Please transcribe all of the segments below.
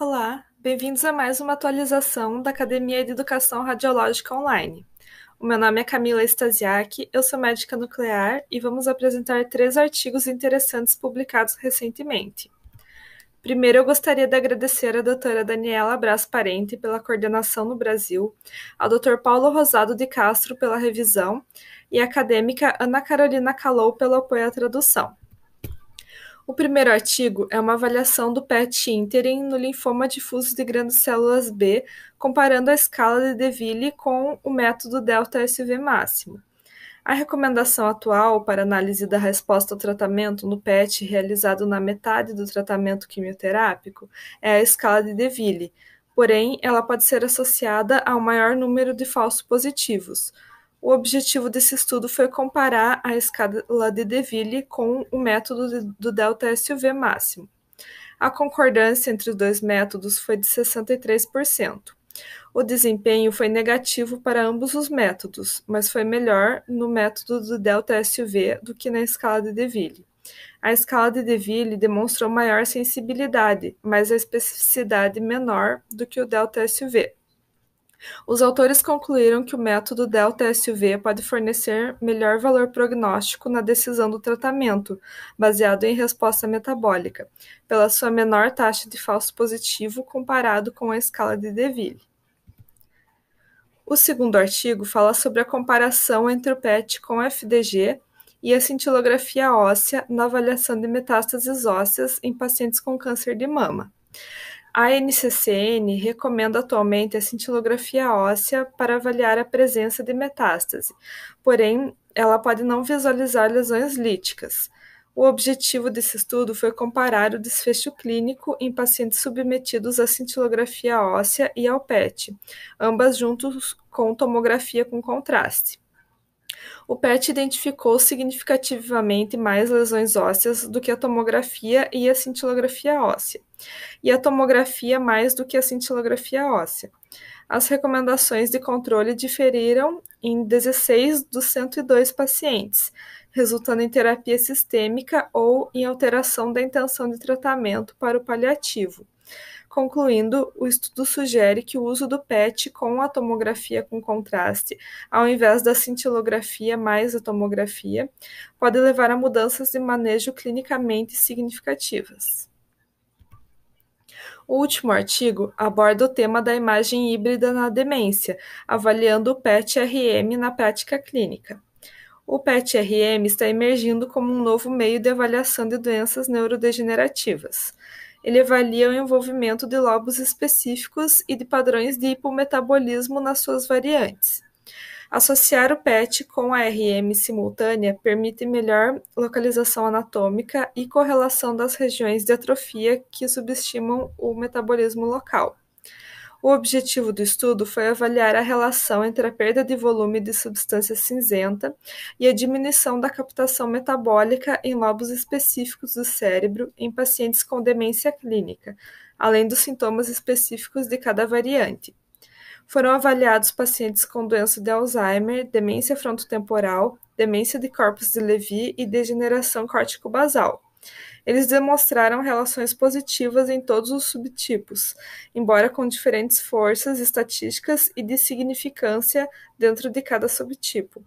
Olá, bem-vindos a mais uma atualização da Academia de Educação Radiológica Online. O meu nome é Camila Stasiak, eu sou médica nuclear e vamos apresentar três artigos interessantes publicados recentemente. Primeiro, eu gostaria de agradecer a doutora Daniela Brás Parente pela coordenação no Brasil, ao Dr. Paulo Rosado de Castro pela revisão e a acadêmica Ana Carolina Calou pelo apoio à tradução. O primeiro artigo é uma avaliação do PET interim no linfoma difuso de grandes células B, comparando a escala de Deville com o método delta-SV máximo. A recomendação atual para análise da resposta ao tratamento no PET realizado na metade do tratamento quimioterápico é a escala de Deville, porém ela pode ser associada ao maior número de falsos positivos – o objetivo desse estudo foi comparar a escala de Deville com o método do delta SUV máximo. A concordância entre os dois métodos foi de 63%. O desempenho foi negativo para ambos os métodos, mas foi melhor no método do delta SUV do que na escala de Deville. A escala de Deville demonstrou maior sensibilidade, mas a especificidade menor do que o delta SUV. Os autores concluíram que o método delta-SUV pode fornecer melhor valor prognóstico na decisão do tratamento, baseado em resposta metabólica, pela sua menor taxa de falso positivo comparado com a escala de Deville. O segundo artigo fala sobre a comparação entre o PET com FDG e a cintilografia óssea na avaliação de metástases ósseas em pacientes com câncer de mama. A NCCN recomenda atualmente a cintilografia óssea para avaliar a presença de metástase, porém, ela pode não visualizar lesões líticas. O objetivo desse estudo foi comparar o desfecho clínico em pacientes submetidos à cintilografia óssea e ao PET, ambas juntos com tomografia com contraste. O PET identificou significativamente mais lesões ósseas do que a tomografia e a cintilografia óssea, e a tomografia mais do que a cintilografia óssea. As recomendações de controle diferiram em 16 dos 102 pacientes, resultando em terapia sistêmica ou em alteração da intenção de tratamento para o paliativo. Concluindo, o estudo sugere que o uso do PET com a tomografia com contraste, ao invés da cintilografia mais a tomografia, pode levar a mudanças de manejo clinicamente significativas. O último artigo aborda o tema da imagem híbrida na demência, avaliando o PET-RM na prática clínica. O PET-RM está emergindo como um novo meio de avaliação de doenças neurodegenerativas ele avalia o envolvimento de lobos específicos e de padrões de hipometabolismo nas suas variantes. Associar o PET com a RM simultânea permite melhor localização anatômica e correlação das regiões de atrofia que subestimam o metabolismo local. O objetivo do estudo foi avaliar a relação entre a perda de volume de substância cinzenta e a diminuição da captação metabólica em lobos específicos do cérebro em pacientes com demência clínica, além dos sintomas específicos de cada variante foram avaliados pacientes com doença de Alzheimer, demência frontotemporal, demência de corpos de Levy e degeneração córtico-basal. Eles demonstraram relações positivas em todos os subtipos, embora com diferentes forças estatísticas e de significância dentro de cada subtipo.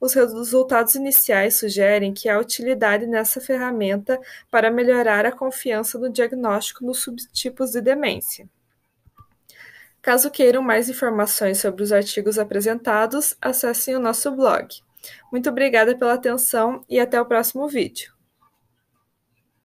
Os resultados iniciais sugerem que há utilidade nessa ferramenta para melhorar a confiança no diagnóstico nos subtipos de demência. Caso queiram mais informações sobre os artigos apresentados, acessem o nosso blog. Muito obrigada pela atenção e até o próximo vídeo.